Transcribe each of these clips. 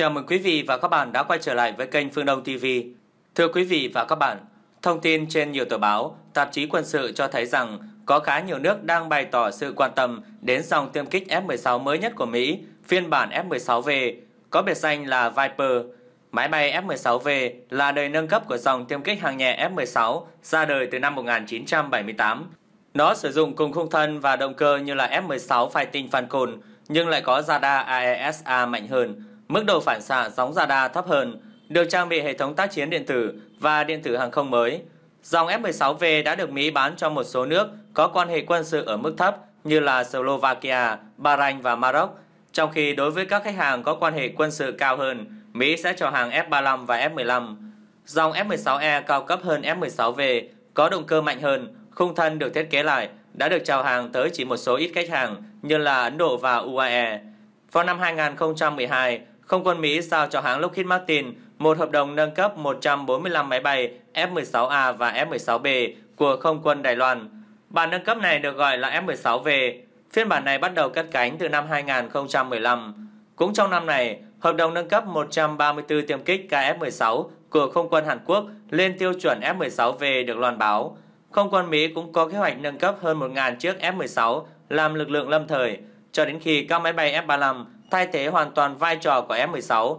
Chào mừng quý vị và các bạn đã quay trở lại với kênh Phương Đông TV. Thưa quý vị và các bạn, thông tin trên nhiều tờ báo, tạp chí quân sự cho thấy rằng có khá nhiều nước đang bày tỏ sự quan tâm đến dòng tiêm kích F-16 mới nhất của Mỹ, phiên bản F-16V, có biệt danh là Viper. Máy bay F-16V là đời nâng cấp của dòng tiêm kích hàng nhẹ F-16 ra đời từ năm 1978. Nó sử dụng cùng khung thân và động cơ như là F-16 Fighting Falcon nhưng lại có radar AESA e mạnh hơn, mức độ phản xạ sóng radar thấp hơn, được trang bị hệ thống tác chiến điện tử và điện tử hàng không mới. Dòng F-16V đã được Mỹ bán cho một số nước có quan hệ quân sự ở mức thấp như là Slovakia, Bahrain và Maroc, trong khi đối với các khách hàng có quan hệ quân sự cao hơn, Mỹ sẽ cho hàng F-35 và F-15. Dòng F-16E cao cấp hơn F-16V, có động cơ mạnh hơn, khung thân được thiết kế lại, đã được chào hàng tới chỉ một số ít khách hàng như là Ấn Độ và UAE. Vào năm 2012, không quân Mỹ giao cho hãng Lockheed Martin một hợp đồng nâng cấp 145 máy bay F-16A và F-16B của không quân Đài Loan. Bản nâng cấp này được gọi là F-16V. Phiên bản này bắt đầu cất cánh từ năm 2015. Cũng trong năm này, hợp đồng nâng cấp 134 tiêm kích KF-16 của không quân Hàn Quốc lên tiêu chuẩn F-16V được loan báo. Không quân Mỹ cũng có kế hoạch nâng cấp hơn 1.000 chiếc F-16 làm lực lượng lâm thời, cho đến khi các máy bay F-35 thay thế hoàn toàn vai trò của F-16.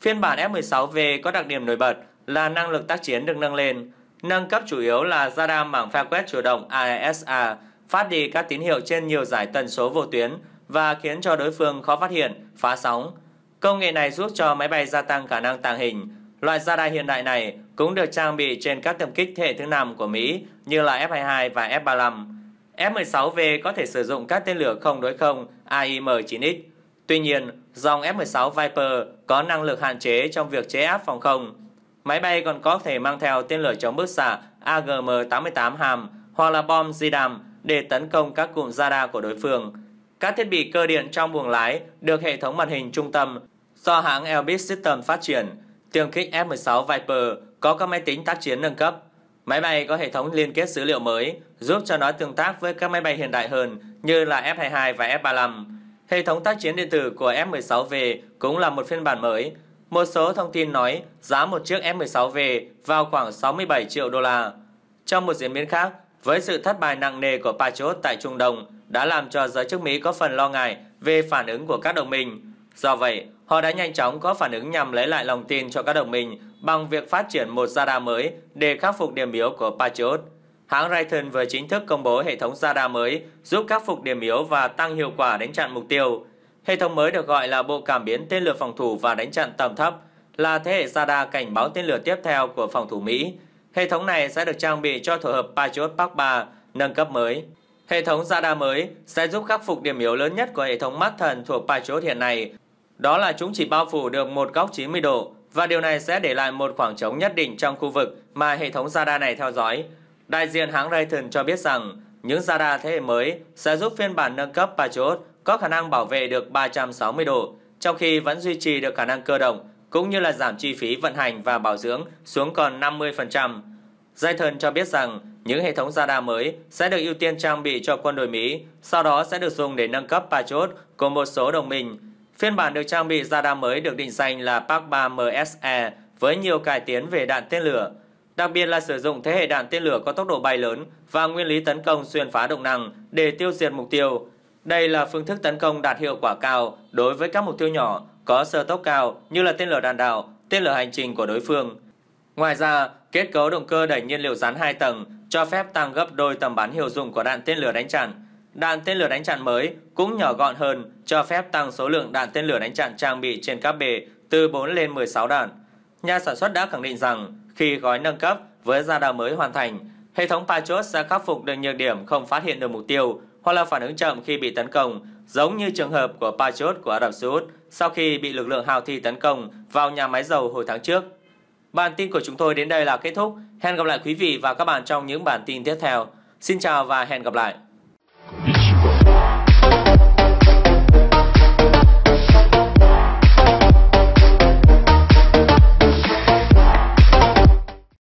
Phiên bản F-16V có đặc điểm nổi bật là năng lực tác chiến được nâng lên, nâng cấp chủ yếu là radar mảng pha quét chủ động AESA e phát đi các tín hiệu trên nhiều giải tần số vô tuyến và khiến cho đối phương khó phát hiện, phá sóng. Công nghệ này giúp cho máy bay gia tăng khả năng tàng hình. Loại radar hiện đại này cũng được trang bị trên các tiêm kích thế thứ năm của Mỹ như là F-22 và F-35. F-16V có thể sử dụng các tên lửa không đối không AIM-9X. Tuy nhiên, dòng F-16 Viper có năng lực hạn chế trong việc chế áp phòng không. Máy bay còn có thể mang theo tên lửa chống bức xạ AGM-88 hàm hoặc là bom di đàm để tấn công các cụm radar của đối phương. Các thiết bị cơ điện trong buồng lái được hệ thống màn hình trung tâm do hãng Elbit System phát triển. Tiêm kích F-16 Viper có các máy tính tác chiến nâng cấp. Máy bay có hệ thống liên kết dữ liệu mới giúp cho nó tương tác với các máy bay hiện đại hơn như là F-22 và F-35. Hệ thống tác chiến điện tử của F-16V cũng là một phiên bản mới. Một số thông tin nói giá một chiếc F-16V vào khoảng 67 triệu đô la. Trong một diễn biến khác, với sự thất bại nặng nề của Patriot tại Trung Đông đã làm cho giới chức Mỹ có phần lo ngại về phản ứng của các đồng minh. Do vậy, họ đã nhanh chóng có phản ứng nhằm lấy lại lòng tin cho các đồng minh bằng việc phát triển một radar mới để khắc phục điểm yếu của Patriot hãng Raytheon vừa chính thức công bố hệ thống radar mới giúp khắc phục điểm yếu và tăng hiệu quả đánh chặn mục tiêu. Hệ thống mới được gọi là bộ cảm biến tên lửa phòng thủ và đánh chặn tầm thấp, là thế hệ radar cảnh báo tên lửa tiếp theo của phòng thủ Mỹ. Hệ thống này sẽ được trang bị cho tổ hợp Patriot Park 3 nâng cấp mới. Hệ thống radar mới sẽ giúp khắc phục điểm yếu lớn nhất của hệ thống mắt thần thuộc Patriot hiện nay, đó là chúng chỉ bao phủ được một góc 90 độ và điều này sẽ để lại một khoảng trống nhất định trong khu vực mà hệ thống radar này theo dõi. Đại diện hãng Raytheon cho biết rằng những radar thế hệ mới sẽ giúp phiên bản nâng cấp Patriot có khả năng bảo vệ được 360 độ, trong khi vẫn duy trì được khả năng cơ động cũng như là giảm chi phí vận hành và bảo dưỡng xuống còn 50%. Raytheon cho biết rằng những hệ thống radar mới sẽ được ưu tiên trang bị cho quân đội Mỹ, sau đó sẽ được dùng để nâng cấp Patriot của một số đồng minh. Phiên bản được trang bị radar mới được định danh là Park 3 MSE với nhiều cải tiến về đạn tên lửa, đặc biệt là sử dụng thế hệ đạn tên lửa có tốc độ bay lớn và nguyên lý tấn công xuyên phá động năng để tiêu diệt mục tiêu. Đây là phương thức tấn công đạt hiệu quả cao đối với các mục tiêu nhỏ có sơ tốc cao như là tên lửa đạn đạo, tên lửa hành trình của đối phương. Ngoài ra, kết cấu động cơ đẩy nhiên liệu rắn 2 tầng cho phép tăng gấp đôi tầm bắn hiệu dụng của đạn tên lửa đánh chặn. Đạn tên lửa đánh chặn mới cũng nhỏ gọn hơn, cho phép tăng số lượng đạn tên lửa đánh chặn trang bị trên các bề từ 4 lên 16 đạn. Nhà sản xuất đã khẳng định rằng khi gói nâng cấp với radar đà mới hoàn thành, hệ thống Patriot sẽ khắc phục được nhược điểm không phát hiện được mục tiêu hoặc là phản ứng chậm khi bị tấn công, giống như trường hợp của Patriot của Ả Rập Xê Út sau khi bị lực lượng Houthi tấn công vào nhà máy dầu hồi tháng trước. Bản tin của chúng tôi đến đây là kết thúc. Hẹn gặp lại quý vị và các bạn trong những bản tin tiếp theo. Xin chào và hẹn gặp lại.